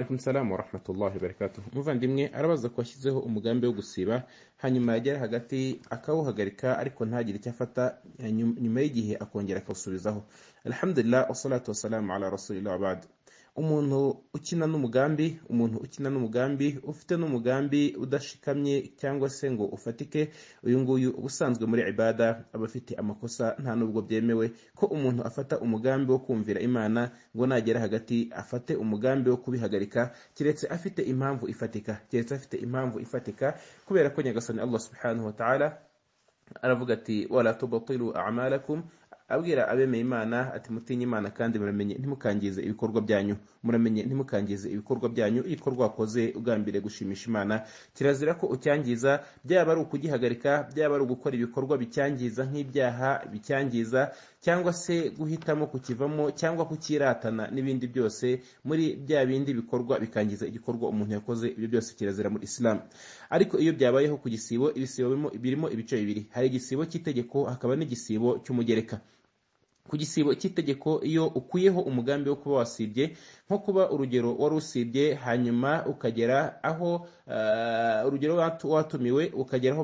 Alaikum salamu warahmatullahi wabarakatuh. Umuvandimwe arabaza ko washyizeho umugambi wo gusiba hanyuma yagera hagati akawuhagarika ariko ntagire icyo afata nyuma y'igihe akongera akawusubizaho. Alhamdulillah wassalatu wassalamu ala rasulillah wabad. umuntu ukina n'umugambi umuntu ukina n'umugambi ufite n'umugambi udashikamye cyangwa se ngo ufatike uyu nguyu ubusanzwe muri ibada aba afite amakosa nta nubwo byemewe ko umuntu afata umugambi wo kumvira imana ngo nagera hagati afate umugambi wo kubihagarika keretse afite impamvu ifatika keretse afite impamvu ifatika kubera ko nyagasani allah subhanahu wa ta'ala aravuga ati wala tubatilu amalakum abwira abemeye imana ati mutinye imana kandi muramenye ntimukangize ibikorwa byanyu muramenye ntimukangize ibikorwa byanyu igikorwa wakoze ugambire gushimisha imana kirazira ko ucyangiza byaba ari ukugihagarika byaba ari ugukora ibikorwa bicyangiza nk'ibyaha bicyangiza cyangwa se guhitamo kukivamo cyangwa kukiratana n'ibindi byose muri bya bindi bikorwa bikangiza igikorwa umuntu yakoze ibyo byose kirazira muri isilamu ariko iyo byabayeho ku gisibo ibisibo birimo ibice bibiri hari igisibo cy'itegeko hakaba n'igisibo cy'umugereka ku gisibo cy'itegeko iyo ukuyeho umugambi wo kuba wasibye nko kuba urugero wari usibye hanyuma ukagera aho eh, urugero watumiwe ukagera aho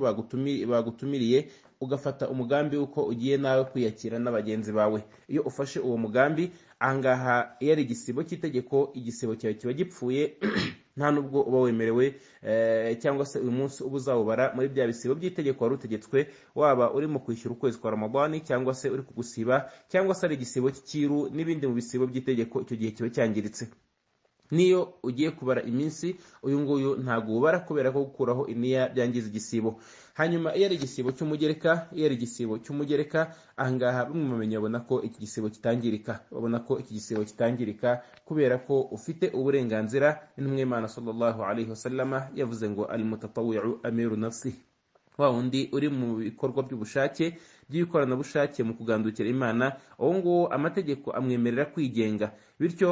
bagutumiriye ugafata umugambi w'uko ugiye nawe kwiyakira na bagenzi bawe iyo ufashe uwo mugambi ahangaha iyo ari igisibo cy'itegeko igisibo cyawe kiba gipfuye nta nubwo uba wemerewe eh, cyangwa se uyu munsi uba uzawubara muri bya bisibo by'itegeko wari utegetswe waba urimo kwishyura ukwezi kwa ramadani cyangwa se uri kugusiba cyangwa se ari igisibo cy'ikiru n'ibindi mu bisibo by'itegeko icyo gihe kiba cyangiritse n'iyo ugiye kubara iminsi uyu nguyu ntabwo ubara kubera ko gukuraho iniya byangiza igisibo hanyuma iyo ari igisibo cy'umugereka iyo ari igisibo cy'umugereka ahangaha bamwe mumenya bamenyi babona ko iki gisibo kitangirika babona ko iki gisibo kitangirika kubera ko ufite uburenganzira intumwa y'imana sallallahu alaihi wasallama yavuze ngo al mutatawwi'u amiru nafsihi wa wundi uri mu bikorwa by'ubushake by'ikoranabushake mu kugandukira imana uwo nguwo amategeko amwemerera kwigenga bityo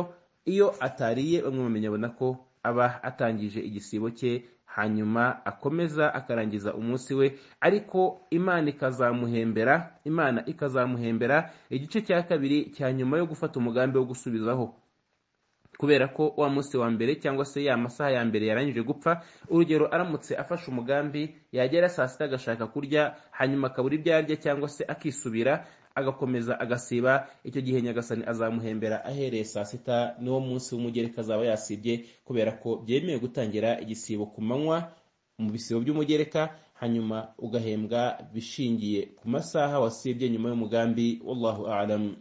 iyo atariye bamwe bamenya ko aba atangije igisibo cye hanyuma akomeza akarangiza umunsi we ariko imana ikazamuhembera imana ikazamuhembera igice cya kabiri cya nyuma yo gufata umugambi wo gusubizaho kubera ko wa munsi wa mbere cyangwa se ya masaha ya mbere yarangije gupfa urugero aramutse afashe umugambi yagera saa sita agashaka kurya hanyuma akabura ibyo arya cyangwa se akisubira agakomeza agasiba icyo gihe nyagasani azamuhembera ahereye saa sita niwo munsi w'umugereka azaba yasibye kubera ko byemewe gutangira igisibo ku manywa mu bisibo by'umugereka hanyuma ugahembwa bishingiye ku masaha wasibye nyuma y'umugambi wallahu a'lamu